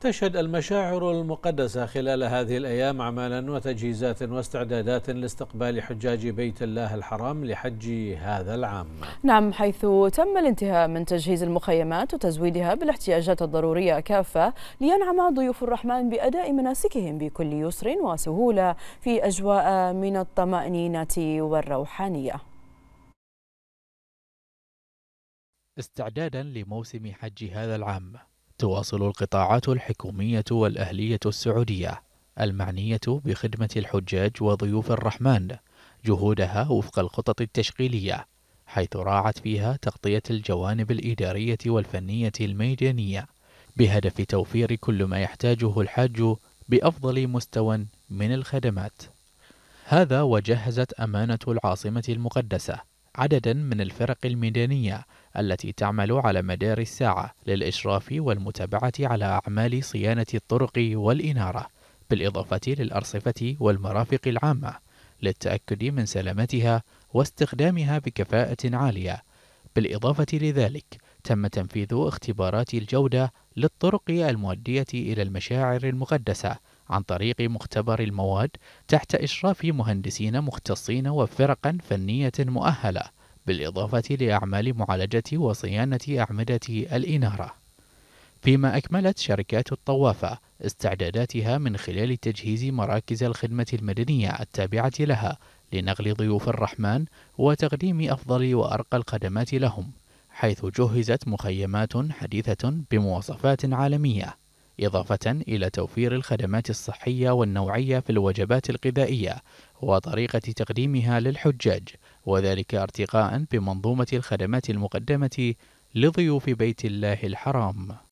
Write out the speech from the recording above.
تشهد المشاعر المقدسة خلال هذه الأيام أعمالا وتجهيزات واستعدادات لاستقبال حجاج بيت الله الحرام لحج هذا العام نعم حيث تم الانتهاء من تجهيز المخيمات وتزويدها بالاحتياجات الضرورية كافة لينعم ضيوف الرحمن بأداء مناسكهم بكل يسر وسهولة في أجواء من الطمأنينة والروحانية استعدادا لموسم حج هذا العام تواصل القطاعات الحكومية والأهلية السعودية المعنية بخدمة الحجاج وضيوف الرحمن جهودها وفق الخطط التشغيلية حيث راعت فيها تغطية الجوانب الإدارية والفنية الميدانية بهدف توفير كل ما يحتاجه الحاج بأفضل مستوى من الخدمات هذا وجهزت أمانة العاصمة المقدسة عددا من الفرق الميدانية التي تعمل على مدار الساعة للإشراف والمتابعة على أعمال صيانة الطرق والإنارة، بالإضافة للأرصفة والمرافق العامة للتأكد من سلامتها واستخدامها بكفاءة عالية. بالإضافة لذلك، تم تنفيذ اختبارات الجودة للطرق المؤدية إلى المشاعر المقدسة عن طريق مختبر المواد تحت إشراف مهندسين مختصين وفرقا فنية مؤهلة بالإضافة لأعمال معالجة وصيانة أعمدة الإنارة فيما أكملت شركات الطوافة استعداداتها من خلال تجهيز مراكز الخدمة المدنية التابعة لها لنقل ضيوف الرحمن وتقديم أفضل وأرقى الخدمات لهم حيث جهزت مخيمات حديثة بمواصفات عالمية إضافة إلى توفير الخدمات الصحية والنوعية في الوجبات الغذائية وطريقة تقديمها للحجاج وذلك ارتقاء بمنظومة الخدمات المقدمة لضيوف بيت الله الحرام